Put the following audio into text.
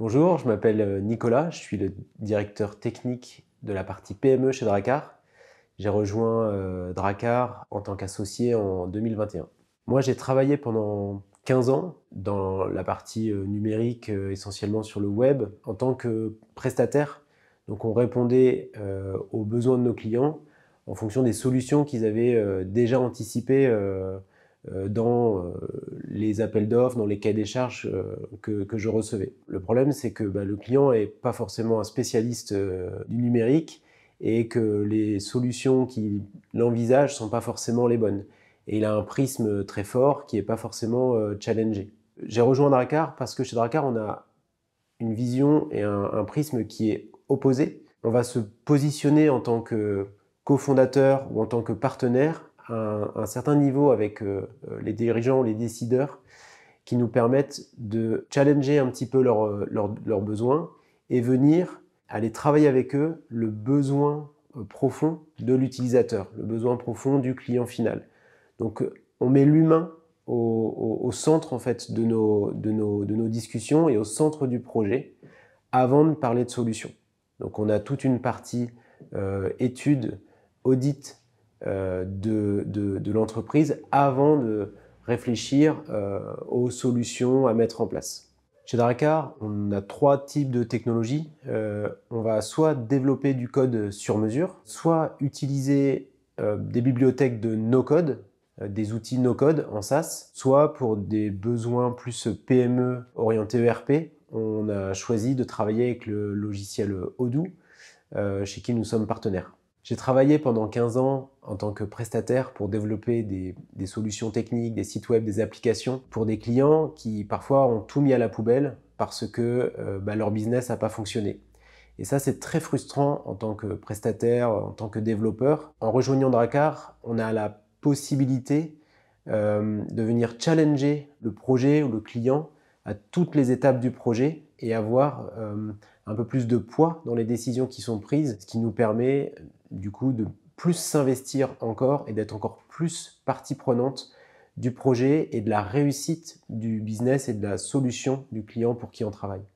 Bonjour, je m'appelle euh, Nicolas, je suis le directeur technique de la partie PME chez Dracar. J'ai rejoint euh, Dracar en tant qu'associé en 2021. Moi, j'ai travaillé pendant 15 ans dans la partie euh, numérique, essentiellement sur le web, en tant que prestataire. Donc, on répondait aux besoins de nos clients en fonction des solutions qu'ils avaient déjà anticipées euh, dans euh, les appels d'offres, dans les cas des charges euh, que, je recevais. Le problème, c'est que bah, le client n'est pas forcément un spécialiste du numérique et que les solutions qu'il envisage ne sont pas forcément les bonnes. Et il a un prisme très fort qui n'est pas forcément challengé. J'ai rejoint Dracar parce que chez Dracar, on a une vision et un prisme qui est opposé. On va se positionner en tant que cofondateur ou en tant que partenaire un, certain niveau avec euh, euh, les dirigeants, les décideurs, qui nous permettent de challenger un petit peu leurs euh, besoins et venir aller travailler avec eux le besoin profond de l'utilisateur, le besoin profond du client final. Donc on met l'humain au, centre en fait de nos, de, nos, de nos, discussions et au centre du projet avant de parler de solution. Donc on a toute une partie études, étude, audit euh, de, de, l'entreprise avant de réfléchir euh, aux solutions à mettre en place. Chez Dracar, on a trois types de technologies. Euh, on va soit développer du code sur mesure, soit utiliser des bibliothèques de no-code, des outils no-code en SaaS, soit pour des besoins plus PME orientés ERP, on a choisi de travailler avec le logiciel Odoo, chez qui nous sommes partenaires. J'ai travaillé pendant 15 ans en tant que prestataire pour développer des, solutions techniques, des sites web, des applications pour des clients qui parfois ont tout mis à la poubelle parce que euh, bah, leur business n'a pas fonctionné. Et ça, c'est très frustrant en tant que prestataire, en tant que développeur. En rejoignant Dracar, on a la possibilité euh, de venir challenger le projet ou le client à toutes les étapes du projet et avoir euh, un peu plus de poids dans les décisions qui sont prises, ce qui nous permet du coup de plus s'investir encore et d'être encore plus partie prenante du projet et de la réussite du business et de la solution du client pour qui on travaille.